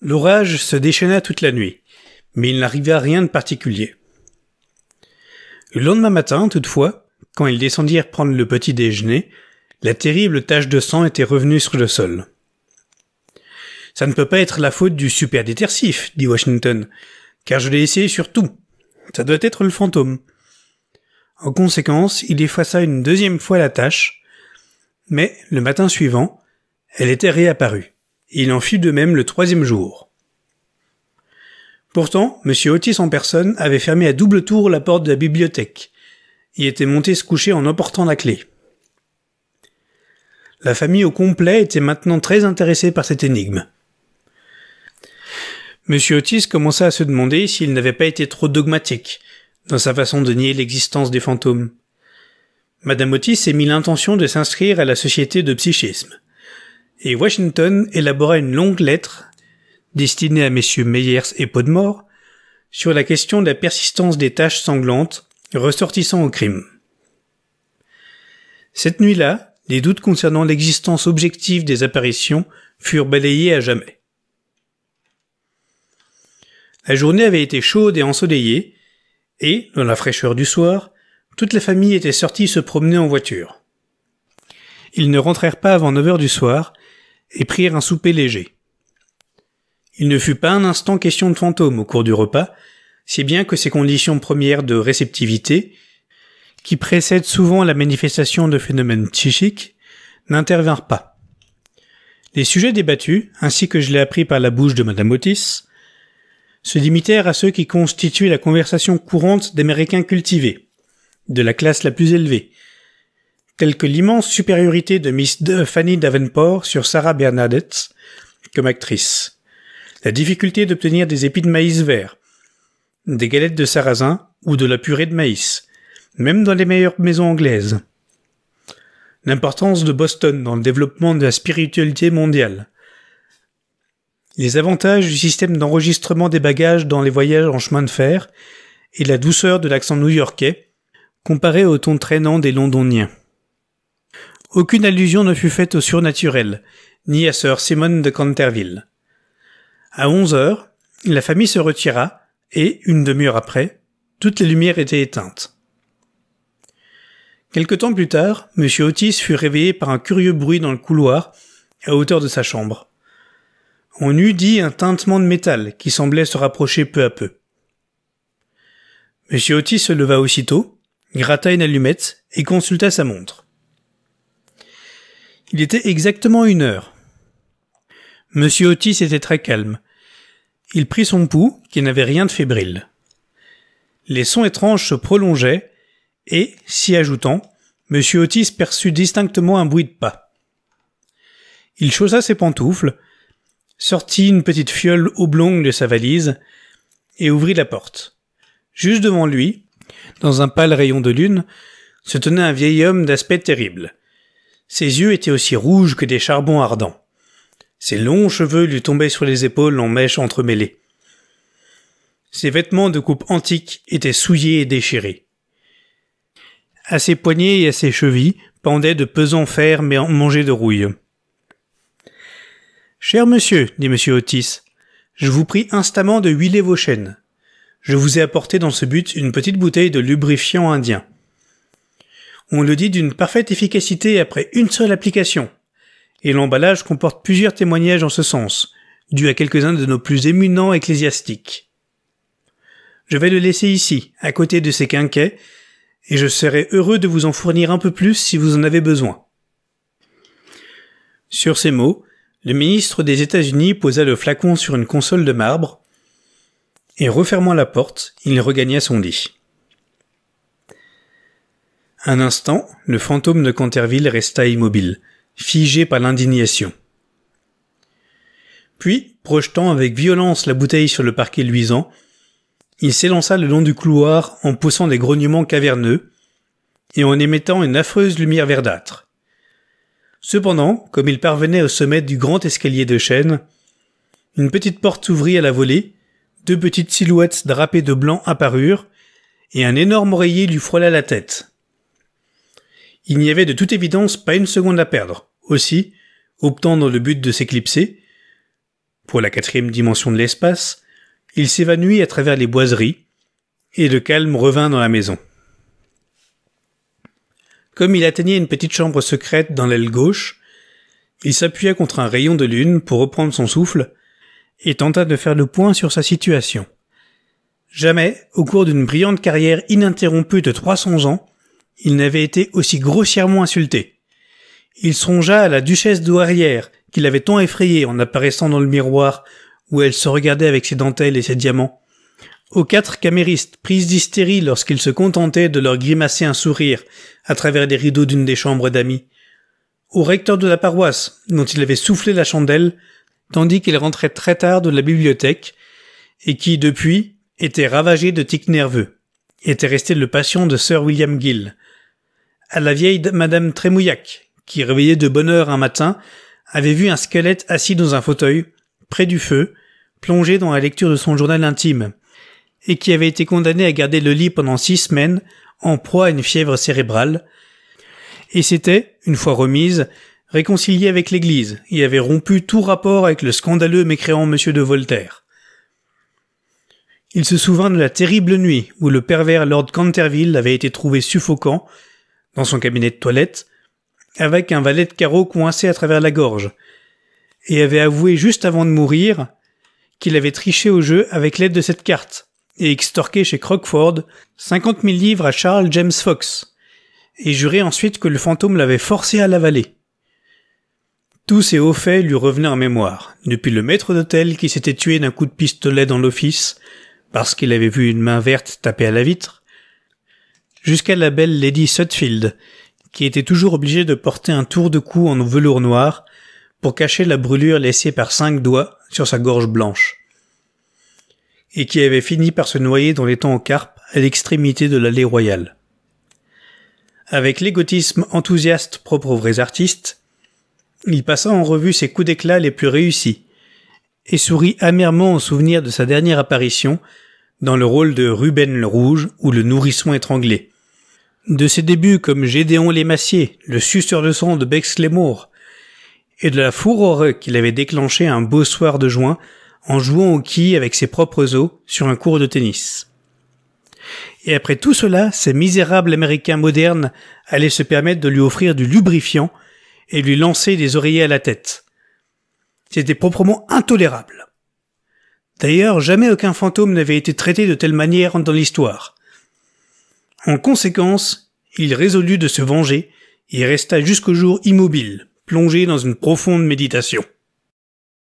L'orage se déchaîna toute la nuit, mais il n'arriva rien de particulier. Le lendemain matin, toutefois, quand ils descendirent prendre le petit déjeuner, la terrible tache de sang était revenue sur le sol. Ça ne peut pas être la faute du super détersif, dit Washington, car je l'ai essayé sur tout. Ça doit être le fantôme. En conséquence, il effaça une deuxième fois la tache, mais le matin suivant, elle était réapparue. Il en fut de même le troisième jour. Pourtant, M. Otis en personne avait fermé à double tour la porte de la bibliothèque, Il était monté se coucher en emportant la clé. La famille au complet était maintenant très intéressée par cette énigme. M. Otis commença à se demander s'il n'avait pas été trop dogmatique dans sa façon de nier l'existence des fantômes. Madame Otis émit l'intention de s'inscrire à la société de psychisme et Washington élabora une longue lettre destinée à messieurs Meyers et Podmore sur la question de la persistance des tâches sanglantes ressortissant au crime. Cette nuit-là, les doutes concernant l'existence objective des apparitions furent balayés à jamais. La journée avait été chaude et ensoleillée, et, dans la fraîcheur du soir, toute la famille était sortie se promener en voiture. Ils ne rentrèrent pas avant 9 heures du soir, et prirent un souper léger. Il ne fut pas un instant question de fantômes au cours du repas, si bien que ces conditions premières de réceptivité, qui précèdent souvent la manifestation de phénomènes psychiques, n'intervinrent pas. Les sujets débattus, ainsi que je l'ai appris par la bouche de Madame Otis, se limitèrent à ceux qui constituent la conversation courante d'Américains cultivés, de la classe la plus élevée, telles que l'immense supériorité de Miss Fanny Davenport sur Sarah Bernadette comme actrice, la difficulté d'obtenir des épis de maïs verts, des galettes de sarrasin ou de la purée de maïs, même dans les meilleures maisons anglaises. L'importance de Boston dans le développement de la spiritualité mondiale. Les avantages du système d'enregistrement des bagages dans les voyages en chemin de fer et la douceur de l'accent new-yorkais comparé au ton traînant des londoniens. Aucune allusion ne fut faite au surnaturel, ni à Sir Simone de Canterville. À onze heures, la famille se retira, et, une demi-heure après, toutes les lumières étaient éteintes. Quelque temps plus tard, M. Otis fut réveillé par un curieux bruit dans le couloir, à hauteur de sa chambre. On eût dit un tintement de métal qui semblait se rapprocher peu à peu. M. Otis se leva aussitôt, gratta une allumette et consulta sa montre. Il était exactement une heure. Monsieur Otis était très calme. Il prit son pouls, qui n'avait rien de fébrile. Les sons étranges se prolongeaient, et, s'y ajoutant, Monsieur Otis perçut distinctement un bruit de pas. Il chaussa ses pantoufles, sortit une petite fiole oblongue de sa valise, et ouvrit la porte. Juste devant lui, dans un pâle rayon de lune, se tenait un vieil homme d'aspect terrible. Ses yeux étaient aussi rouges que des charbons ardents. Ses longs cheveux lui tombaient sur les épaules en mèches entremêlées. Ses vêtements de coupe antique étaient souillés et déchirés. À ses poignets et à ses chevilles pendaient de pesants fer mais mangés de rouille. Cher monsieur, dit monsieur Otis, je vous prie instamment de huiler vos chaînes. Je vous ai apporté dans ce but une petite bouteille de lubrifiant indien. On le dit d'une parfaite efficacité après une seule application. Et l'emballage comporte plusieurs témoignages en ce sens, dus à quelques-uns de nos plus éminents ecclésiastiques. Je vais le laisser ici, à côté de ces quinquets, et je serai heureux de vous en fournir un peu plus si vous en avez besoin. Sur ces mots, le ministre des États-Unis posa le flacon sur une console de marbre, et refermant la porte, il regagna son lit. Un instant, le fantôme de Canterville resta immobile, figé par l'indignation. Puis, projetant avec violence la bouteille sur le parquet luisant, il s'élança le long du couloir en poussant des grognements caverneux et en émettant une affreuse lumière verdâtre. Cependant, comme il parvenait au sommet du grand escalier de chêne, une petite porte s'ouvrit à la volée, deux petites silhouettes drapées de blanc apparurent, et un énorme oreiller lui frôla la tête. Il n'y avait de toute évidence pas une seconde à perdre. Aussi, optant dans le but de s'éclipser, pour la quatrième dimension de l'espace, il s'évanouit à travers les boiseries, et le calme revint dans la maison. Comme il atteignait une petite chambre secrète dans l'aile gauche, il s'appuya contre un rayon de lune pour reprendre son souffle, et tenta de faire le point sur sa situation. Jamais, au cours d'une brillante carrière ininterrompue de 300 ans, il n'avait été aussi grossièrement insulté. Il songea à la duchesse douairière, qui l'avait tant effrayé en apparaissant dans le miroir où elle se regardait avec ses dentelles et ses diamants, aux quatre caméristes prises d'hystérie lorsqu'ils se contentaient de leur grimacer un sourire à travers les rideaux d'une des chambres d'amis, au recteur de la paroisse dont il avait soufflé la chandelle tandis qu'il rentrait très tard de la bibliothèque et qui depuis était ravagé de tics nerveux, était resté le patient de Sir William Gill, à la vieille madame Trémouillac, qui, réveillée de bonne heure un matin, avait vu un squelette assis dans un fauteuil, près du feu, plongé dans la lecture de son journal intime, et qui avait été condamné à garder le lit pendant six semaines, en proie à une fièvre cérébrale, et s'était, une fois remise, réconciliée avec l'Église et avait rompu tout rapport avec le scandaleux mécréant M. de Voltaire. Il se souvint de la terrible nuit où le pervers Lord Canterville avait été trouvé suffocant dans son cabinet de toilette, avec un valet de carreau coincé à travers la gorge, et avait avoué juste avant de mourir qu'il avait triché au jeu avec l'aide de cette carte, et extorqué chez Crockford cinquante mille livres à Charles James Fox, et juré ensuite que le fantôme l'avait forcé à l'avaler. Tous ces hauts faits lui revenaient en mémoire, depuis le maître d'hôtel qui s'était tué d'un coup de pistolet dans l'office, parce qu'il avait vu une main verte taper à la vitre, jusqu'à la belle Lady Sutfield, qui était toujours obligée de porter un tour de cou en velours noir pour cacher la brûlure laissée par cinq doigts sur sa gorge blanche, et qui avait fini par se noyer dans l'étang aux carpes à l'extrémité de l'allée royale. Avec l'égotisme enthousiaste propre aux vrais artistes, il passa en revue ses coups d'éclat les plus réussis, et sourit amèrement au souvenir de sa dernière apparition dans le rôle de Ruben le Rouge ou le nourrisson étranglé, de ses débuts comme Gédéon Lémassier, le suceur de sang de bex les et de la fourore qu'il avait déclenchée un beau soir de juin en jouant au ki avec ses propres os sur un cours de tennis. Et après tout cela, ces misérables Américains modernes allaient se permettre de lui offrir du lubrifiant et lui lancer des oreillers à la tête. C'était proprement intolérable. D'ailleurs, jamais aucun fantôme n'avait été traité de telle manière dans l'histoire. En conséquence, il résolut de se venger et resta jusqu'au jour immobile, plongé dans une profonde méditation.